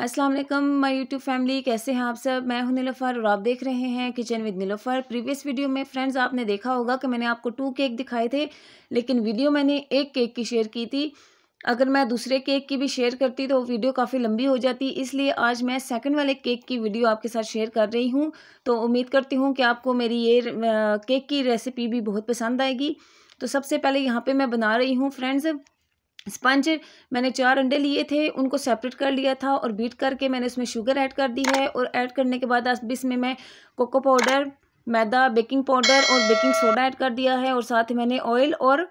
अस्सलाम वालेकुम my YouTube family कैसे हैं आप सब मैं हूं नीलोफर और आप देख रहे हैं kitchen with Nilofar previous video में फ्रेंड्स आपने देखा होगा कि मैंने आपको टू केक दिखाए थे लेकिन वीडियो मैंने एक केक की शेयर की थी अगर मैं दूसरे केक की भी शेयर करती तो वीडियो काफ़ी लंबी हो जाती इसलिए आज मैं सेकंड वाले केक की वीडियो आपके साथ शेयर कर रही हूँ तो उम्मीद करती हूँ कि आपको मेरी ये केक की रेसिपी भी बहुत पसंद आएगी तो सबसे पहले यहाँ पर मैं बना रही हूँ फ्रेंड्स स्पंज मैंने चार अंडे लिए थे उनको सेपरेट कर लिया था और बीट करके मैंने उसमें शुगर ऐड कर दी है और ऐड करने के बाद अब इसमें मैं कोको पाउडर मैदा बेकिंग पाउडर और बेकिंग सोडा ऐड कर दिया है और साथ ही मैंने ऑयल और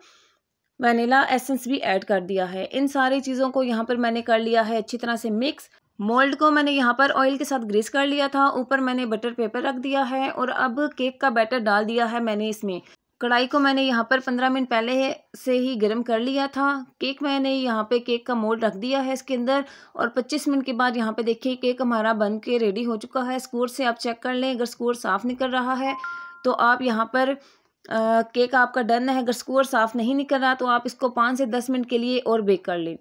वनीला एसेंस भी ऐड कर दिया है इन सारी चीज़ों को यहाँ पर मैंने कर लिया है अच्छी तरह से मिक्स मोल्ड को मैंने यहाँ पर ऑयल के साथ ग्रीस कर लिया था ऊपर मैंने बटर पेपर रख दिया है और अब केक का बैटर डाल दिया है मैंने इसमें कढ़ाई को मैंने यहाँ पर पंद्रह मिनट पहले है से ही गर्म कर लिया था केक मैंने यहाँ पे केक का मोल्ड रख दिया है इसके अंदर और पच्चीस मिनट के बाद यहाँ पे देखिए केक हमारा बन के रेडी हो चुका है स्कोर से आप चेक कर लें अगर स्कोर साफ़ निकल रहा है तो आप यहाँ पर आ, केक आपका डन है अगर स्कोर साफ़ नहीं निकल रहा तो आप इसको पाँच से दस मिनट के लिए और बेक कर लें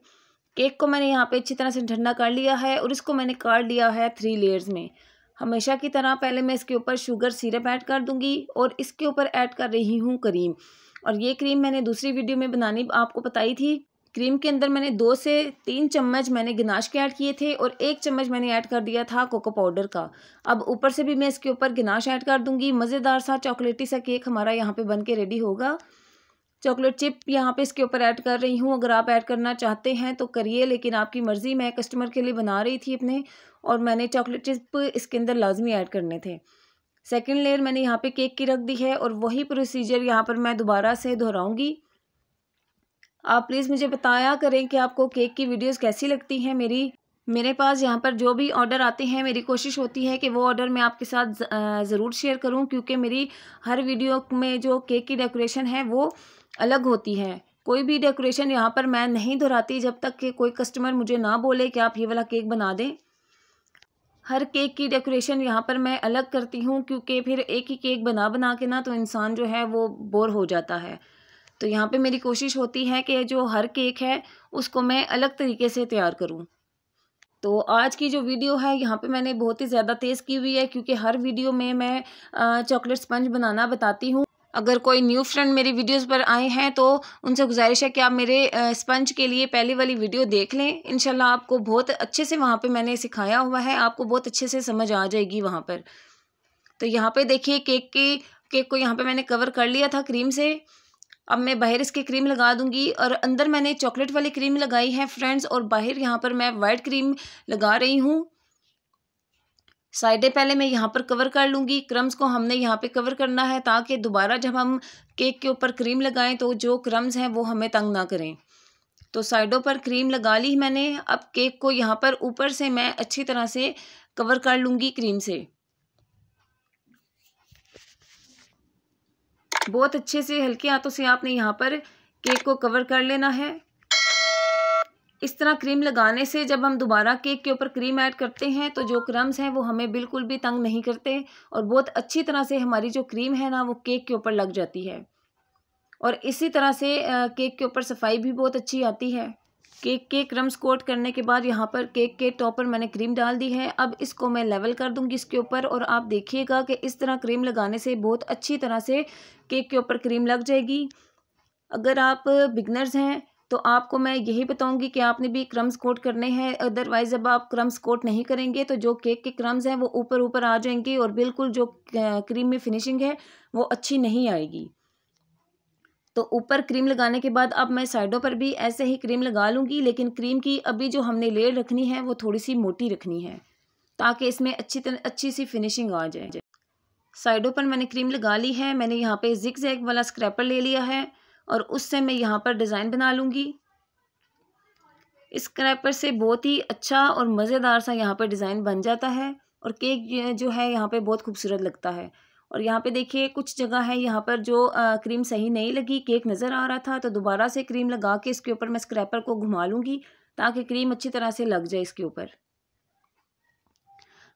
केक को मैंने यहाँ पर अच्छी तरह से ठंडा कर लिया है और इसको मैंने काट लिया है थ्री लेयर्स में हमेशा की तरह पहले मैं इसके ऊपर शुगर सिरप ऐड कर दूंगी और इसके ऊपर ऐड कर रही हूँ क्रीम और ये क्रीम मैंने दूसरी वीडियो में बनानी आपको बताई थी क्रीम के अंदर मैंने दो से तीन चम्मच मैंने गनाश के ऐड किए थे और एक चम्मच मैंने ऐड कर दिया था कोको पाउडर का अब ऊपर से भी मैं इसके ऊपर गनाश ऐड कर दूंगी मज़ेदार सा चॉकलेटी सा केक हमारा यहाँ पे बन के रेडी होगा चॉकलेट चिप यहाँ पे इसके ऊपर ऐड कर रही हूँ अगर आप ऐड करना चाहते हैं तो करिए लेकिन आपकी मर्ज़ी मैं कस्टमर के लिए बना रही थी अपने और मैंने चॉकलेट चिप इसके अंदर लाजमी ऐड करने थे सेकेंड लेयर मैंने यहाँ पे केक की रख दी है और वही प्रोसीजर यहाँ पर मैं दोबारा से दोहराऊँगी आप प्लीज़ मुझे बताया करें कि आपको केक की वीडियोज़ कैसी लगती हैं मेरी मेरे पास यहाँ पर जो भी ऑर्डर आते हैं मेरी कोशिश होती है कि वो ऑर्डर मैं आपके साथ ज़रूर शेयर करूँ क्योंकि मेरी हर वीडियो में जो केक की डेकोरेशन है वो अलग होती है कोई भी डेकोरेशन यहाँ पर मैं नहीं दोहराती जब तक कि कोई कस्टमर मुझे ना बोले कि आप ये वाला केक बना दें हर केक की डेकोरेशन यहाँ पर मैं अलग करती हूँ क्योंकि फिर एक ही केक बना बना के ना तो इंसान जो है वो बोर हो जाता है तो यहाँ पे मेरी कोशिश होती है कि जो हर केक है उसको मैं अलग तरीके से तैयार करूँ तो आज की जो वीडियो है यहाँ पे मैंने बहुत ही ज़्यादा तेज़ की हुई है क्योंकि हर वीडियो में मैं चॉकलेट स्पंज बनाना बताती हूँ अगर कोई न्यू फ्रेंड मेरी वीडियोस पर आए हैं तो उनसे गुजारिश है कि आप मेरे स्पंज के लिए पहले वाली वीडियो देख लें इनशाला आपको बहुत अच्छे से वहाँ पर मैंने सिखाया हुआ है आपको बहुत अच्छे से समझ आ जाएगी वहाँ पर तो यहाँ पर देखिए केक के केक को यहाँ पर मैंने कवर कर लिया था क्रीम से अब मैं बाहर इसकी क्रीम लगा दूंगी और अंदर मैंने चॉकलेट वाली क्रीम लगाई है फ्रेंड्स और बाहर यहाँ पर मैं वाइट क्रीम लगा रही हूँ साइडें पहले मैं यहाँ पर कवर कर लूँगी क्रम्स को हमने यहाँ पे कवर करना है ताकि दोबारा जब हम केक के ऊपर क्रीम लगाएं तो जो क्रम्स हैं वो हमें तंग ना करें तो साइडों पर क्रीम लगा ली मैंने अब केक को यहाँ पर ऊपर से मैं अच्छी तरह से कवर कर लूँगी क्रीम से बहुत अच्छे से हल्के हाथों से आपने यहाँ पर केक को कवर कर लेना है इस तरह क्रीम लगाने से जब हम दोबारा केक के ऊपर क्रीम ऐड करते हैं तो जो क्रम्स हैं वो हमें बिल्कुल भी तंग नहीं करते और बहुत अच्छी तरह से हमारी जो क्रीम है ना वो केक के ऊपर लग जाती है और इसी तरह से केक के ऊपर सफाई भी बहुत अच्छी आती है केक के क्रम्स कोट करने के बाद यहाँ पर केक के टॉप पर मैंने क्रीम डाल दी है अब इसको मैं लेवल कर दूंगी इसके ऊपर और आप देखिएगा कि इस तरह क्रीम लगाने से बहुत अच्छी तरह से केक के ऊपर क्रीम लग जाएगी अगर आप बिगनर्स हैं तो आपको मैं यही बताऊंगी कि आपने भी क्रम्स कोट करने हैं अदरवाइज़ अब आप क्रम्स कोट नहीं करेंगे तो जो केक के क्रम्स हैं वो ऊपर ऊपर आ जाएंगे और बिल्कुल जो क्रीम में फिनिशिंग है वो अच्छी नहीं आएगी तो ऊपर क्रीम लगाने के बाद अब मैं साइडों पर भी ऐसे ही क्रीम लगा लूँगी लेकिन क्रीम की अभी जो हमने लेयर रखनी है वो थोड़ी सी मोटी रखनी है ताकि इसमें अच्छी तरह अच्छी सी फिनिशिंग आ जाए साइडों पर मैंने क्रीम लगा ली है मैंने यहाँ पे जिक जैक वाला स्क्रैपर ले लिया है और उससे मैं यहाँ पर डिज़ाइन बना लूँगी इस क्रैपर से बहुत ही अच्छा और मज़ेदार सा यहाँ पर डिज़ाइन बन जाता है और केक जो है यहाँ पे बहुत खूबसूरत लगता है और यहाँ पे देखिए कुछ जगह है यहाँ पर जो आ, क्रीम सही नहीं लगी केक नज़र आ रहा था तो दोबारा से क्रीम लगा के इसके ऊपर मैं स्क्रैपर को घुमा लूँगी ताकि क्रीम अच्छी तरह से लग जाए इसके ऊपर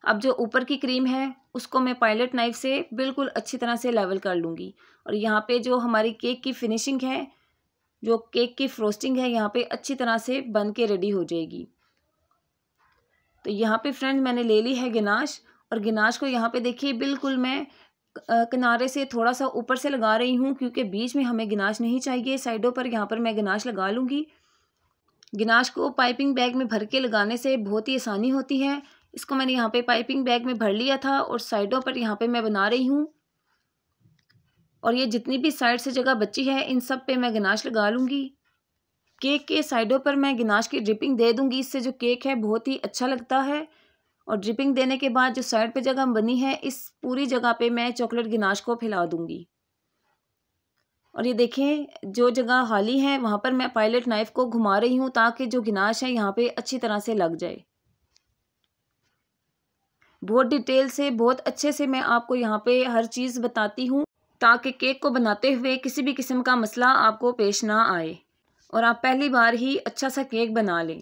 अब जो ऊपर की क्रीम है उसको मैं पायलट नाइफ से बिल्कुल अच्छी तरह से लेवल कर लूँगी और यहाँ पे जो हमारी केक की फिनिशिंग है जो केक की फ्रोस्टिंग है यहाँ पे अच्छी तरह से बन के रेडी हो जाएगी तो यहाँ पे फ्रेंड मैंने ले ली है गिनाश और गिनाश को यहाँ पे देखिए बिल्कुल मैं किनारे से थोड़ा सा ऊपर से लगा रही हूँ क्योंकि बीच में हमें गिनाश नहीं चाहिए साइडों पर यहाँ पर मैं गिनाश लगा लूँगी गिनाश को पाइपिंग बैग में भर के लगाने से बहुत ही आसानी होती है इसको मैंने यहाँ पे पाइपिंग बैग में भर लिया था और साइडों पर यहाँ पे मैं बना रही हूँ और ये जितनी भी साइड से जगह बची है इन सब पे मैं गनाश लगा लूँगी केक के साइडों पर मैं गनाश की ड्रिपिंग दे दूँगी इससे जो केक है बहुत ही अच्छा लगता है और ड्रिपिंग देने के बाद जो साइड पर जगह बनी है इस पूरी जगह पर मैं चॉकलेट गनाश को फैला दूँगी और ये देखें जो जगह हाली है वहाँ पर मैं पायलट नाइफ़ को घुमा रही हूँ ताकि जो गिनाश है यहाँ पे अच्छी तरह से लग जाए बहुत डिटेल से बहुत अच्छे से मैं आपको यहाँ पे हर चीज़ बताती हूँ ताकि केक को बनाते हुए किसी भी किस्म का मसला आपको पेश ना आए और आप पहली बार ही अच्छा सा केक बना लें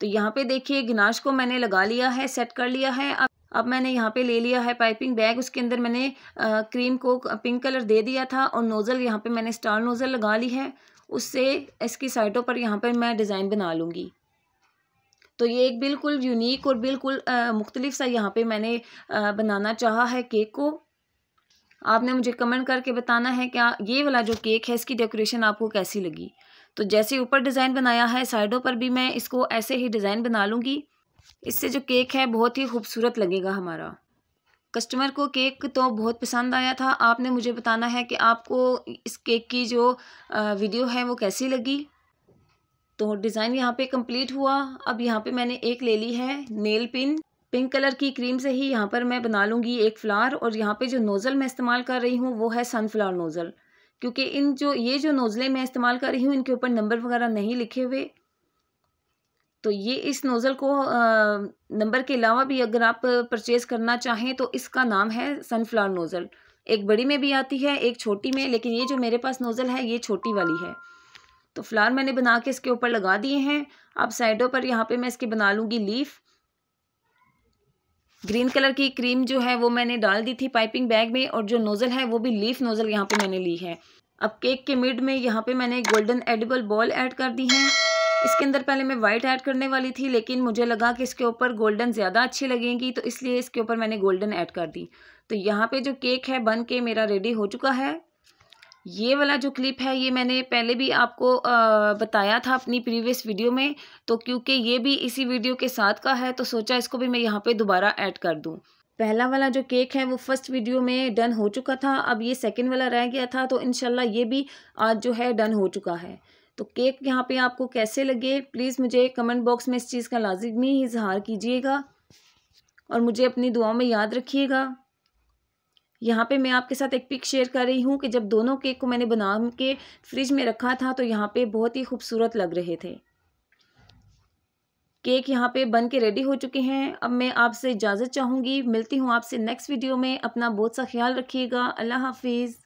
तो यहाँ पे देखिए गिनाश को मैंने लगा लिया है सेट कर लिया है अब अब मैंने यहाँ पे ले लिया है पाइपिंग बैग उसके अंदर मैंने आ, क्रीम को पिंक कलर दे दिया था और नोज़ल यहाँ पे मैंने स्टार नोज़ल लगा ली है उससे इसकी साइडों पर यहाँ पर मैं डिज़ाइन बना लूँगी तो ये एक बिल्कुल यूनिक और बिल्कुल मुख्तलिफ सा यहाँ पे मैंने आ, बनाना चाहा है केक को आपने मुझे कमेंट करके बताना है क्या ये वाला जो केक है इसकी डेकोरेशन आपको कैसी लगी तो जैसे ऊपर डिज़ाइन बनाया है साइडों पर भी मैं इसको ऐसे ही डिज़ाइन बना लूँगी इससे जो केक है बहुत ही खूबसूरत लगेगा हमारा कस्टमर को केक तो बहुत पसंद आया था आपने मुझे बताना है कि आपको इस केक की जो वीडियो है वो कैसी लगी तो डिज़ाइन यहाँ पे कंप्लीट हुआ अब यहाँ पे मैंने एक ले ली है नेल पिन पिंक कलर की क्रीम से ही यहाँ पर मैं बना लूँगी एक फ्लावर और यहाँ पे जो नोज़ल मैं इस्तेमाल कर रही हूँ वो है सनफ्लावर नोज़ल क्योंकि इन जो ये जो नोज़लें मैं इस्तेमाल कर रही हूँ इनके ऊपर नंबर वगैरह नहीं लिखे हुए तो ये इस नोज़ल को नंबर के अलावा भी अगर आप परचेज़ करना चाहें तो इसका नाम है सनफ्लावर नोज़ल एक बड़ी में भी आती है एक छोटी में लेकिन ये जो मेरे पास नोज़ल है ये छोटी वाली है तो फ्लावर मैंने बना के इसके ऊपर लगा दिए हैं अब साइडों पर यहाँ पे मैं इसके बना लूँगी लीफ ग्रीन कलर की क्रीम जो है वो मैंने डाल दी थी पाइपिंग बैग में और जो नोज़ल है वो भी लीफ नोज़ल यहाँ पे मैंने ली है अब केक के मिड में यहाँ पे मैंने गोल्डन एडिबल बॉल ऐड कर दी है इसके अंदर पहले मैं वाइट ऐड करने वाली थी लेकिन मुझे लगा कि इसके ऊपर गोल्डन ज़्यादा अच्छी लगेंगी तो इसलिए इसके ऊपर मैंने गोल्डन ऐड कर दी तो यहाँ पे जो केक है बन के मेरा रेडी हो चुका है ये वाला जो क्लिप है ये मैंने पहले भी आपको बताया था अपनी प्रीवियस वीडियो में तो क्योंकि ये भी इसी वीडियो के साथ का है तो सोचा इसको भी मैं यहाँ पे दोबारा ऐड कर दूँ पहला वाला जो केक है वो फर्स्ट वीडियो में डन हो चुका था अब ये सेकंड वाला रह गया था तो इनशाला ये भी आज जो है डन हो चुका है तो केक यहाँ पर आपको कैसे लगे प्लीज़ मुझे कमेंट बॉक्स में इस चीज़ का लाजिमी इजहार कीजिएगा और मुझे अपनी दुआ में याद रखिएगा यहाँ पे मैं आपके साथ एक पिक शेयर कर रही हूँ कि जब दोनों केक को मैंने बना के फ्रिज में रखा था तो यहाँ पे बहुत ही खूबसूरत लग रहे थे केक यहाँ पे बन के रेडी हो चुके हैं अब मैं आपसे इजाज़त चाहूँगी मिलती हूँ आपसे नेक्स्ट वीडियो में अपना बहुत सा ख्याल रखिएगा अल्लाह हाफिज़